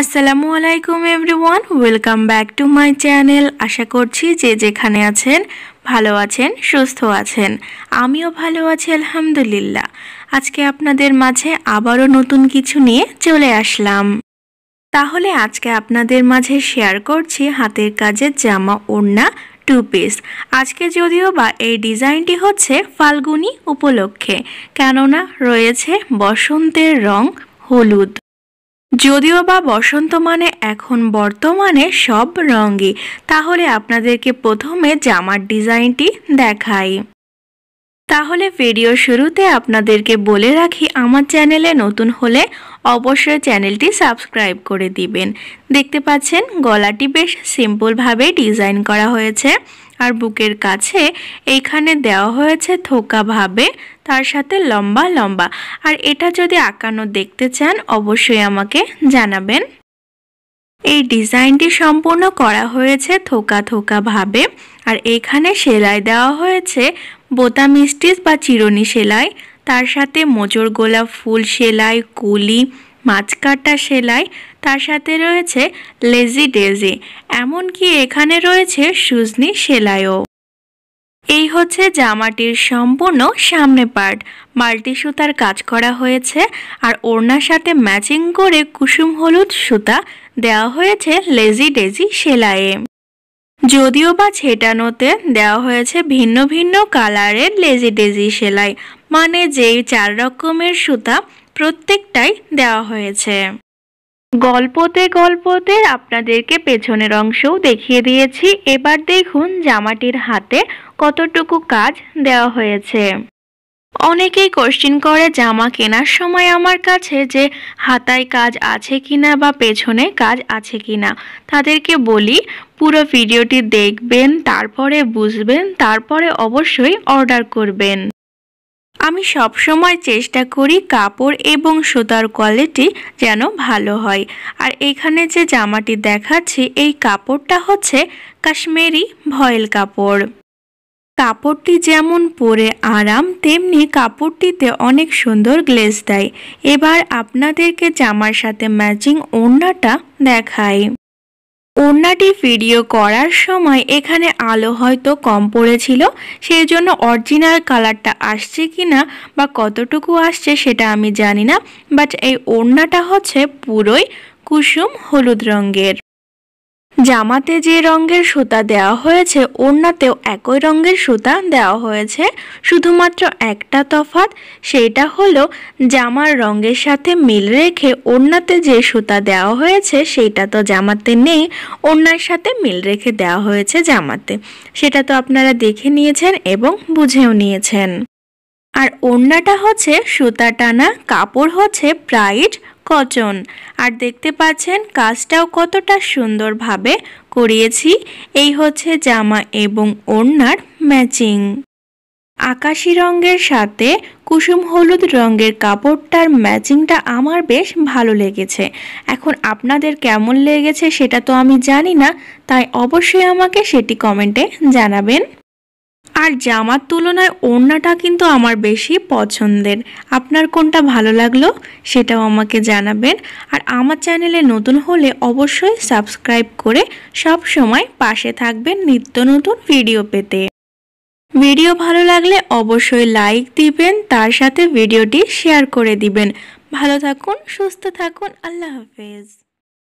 আসসালামু আলাইকুম everyone welcome back to my channel আশা করছি যে যেখানে আছেন ভালো আছেন সুস্থ আছেন আমিও ভালো আছি আলহামদুলিল্লাহ আজকে আপনাদের মাঝে আবারও নতুন কিছু নিয়ে চলে আসলাম তাহলে আজকে আপনাদের মাঝে শেয়ার করছি হাতের কাজের জামা ওড়না টু পিস আজকে যদিও বা এই ডিজাইনটি হচ্ছে ফাল্গুনি উপলক্ষে কেননা রয়েছে বসন্তের রং হলুদ যদিও বা বসন্ত মানে এখন বর্তমানে সব রঙে তাহলে আপনাদেরকে প্রথমে জামার ডিজাইনটি দেখাই তাহলে ভিডিও শুরুতে আপনাদেরকে বলে রাখি আমার চ্যানেলে নতুন হলে অবশ্যই চ্যানেলটি সাবস্ক্রাইব করে দিবেন দেখতে পাচ্ছেন গলাটি বেশ সিম্পলভাবে ডিজাইন করা হয়েছে আর বুকের কাছে এইখানে দেওয়া হয়েছে থোকাভাবে তার সাথে লম্বা লম্বা আর এটা যদি আঁকানো দেখতে চান অবশ্যই আমাকে জানাবেন এই ডিজাইনটি সম্পূর্ণ করা হয়েছে থোকা থোকা ভাবে আর এখানে সেলাই দেওয়া হয়েছে বোতাম স্টিচ বা চিরুনি সেলাই তার সাথে মোচর গোলাপ ফুল সেলাই কুলি মাছকাটা সেলাই তার সাথে রয়েছে লেজি ডেজি এমনকি এখানে রয়েছে সুজনি সেলাইও এই হচ্ছে জামাটির সম্পূর্ণ সামনে পার্ট মাল্টি সুতার কাজ করা হয়েছে আর ওড়নার সাথে ম্যাচিং করে কুসুম হলুদ সুতা দেওয়া হয়েছে লেজি ডেজি সেলাইয়ে যদিও বা ছেটানোতে দেওয়া হয়েছে ভিন্ন ভিন্ন কালারের লেজি ডেজি সেলাই মানে যেই চার রকমের সুতা প্রত্যেকটাই দেওয়া হয়েছে গল্পতে গল্পতে আপনাদেরকে পেছনের অংশও দেখিয়ে দিয়েছি এবার দেখুন জামাটির হাতে কতটুকু কাজ দেওয়া হয়েছে অনেকেই কোশ্চিন করে জামা কেনার সময় আমার কাছে যে হাতায় কাজ আছে কিনা বা পেছনে কাজ আছে কিনা তাদেরকে বলি পুরো ভিডিওটি দেখবেন তারপরে বুঝবেন তারপরে অবশ্যই অর্ডার করবেন আমি সব সময় চেষ্টা করি কাপড় এবং সুতার কোয়ালিটি যেন ভালো হয় আর এখানে যে জামাটি দেখাচ্ছি এই কাপড়টা হচ্ছে কাশ্মীরি ভয়েল কাপড় কাপড়টি যেমন পরে আরাম তেমনি কাপড়টিতে অনেক সুন্দর গ্লেজ দেয় এবার আপনাদেরকে জামার সাথে ম্যাচিং ওড়নাটা দেখায় ওড়নাটি ভিডিও করার সময় এখানে আলো হয়তো কম পড়েছিল সেই জন্য অরিজিনাল কালারটা আসছে কি না বা কতটুকু আসছে সেটা আমি জানি না বাট এই ওড়নাটা হচ্ছে পুরোই কুসুম হলুদ রঙের জামাতে যে রঙের সুতা দেওয়া হয়েছে ওড়নাতেও একই রঙের সুতা দেওয়া হয়েছে শুধুমাত্র একটা তফাত সেইটা হলো জামার রঙের সাথে মিল রেখে ওড়নাতে যে সুতা দেওয়া হয়েছে সেইটা তো জামাতে নেই ওড়নার সাথে মিল রেখে দেওয়া হয়েছে জামাতে সেটা তো আপনারা দেখে নিয়েছেন এবং বুঝেও নিয়েছেন আর ওড়নাটা হচ্ছে সুতা টানা কাপড় হচ্ছে প্রাইড কটন আর দেখতে পাচ্ছেন কাজটাও কতটা সুন্দরভাবে করিয়েছি এই হচ্ছে জামা এবং ওড়নার ম্যাচিং আকাশি রঙের সাথে কুসুম হলুদ রঙের কাপড়টার ম্যাচিংটা আমার বেশ ভালো লেগেছে এখন আপনাদের কেমন লেগেছে সেটা তো আমি জানি না তাই অবশ্যই আমাকে সেটি কমেন্টে জানাবেন আর জামার তুলনায় ওড়নাটা কিন্তু আমার বেশি পছন্দের আপনার কোনটা ভালো লাগলো সেটাও আমাকে জানাবেন আর আমার চ্যানেলে নতুন হলে অবশ্যই সাবস্ক্রাইব করে সব সময় পাশে থাকবেন নিত্য নতুন ভিডিও পেতে ভিডিও ভালো লাগলে অবশ্যই লাইক দিবেন তার সাথে ভিডিওটি শেয়ার করে দিবেন ভালো থাকুন সুস্থ থাকুন আল্লাহ হাফেজ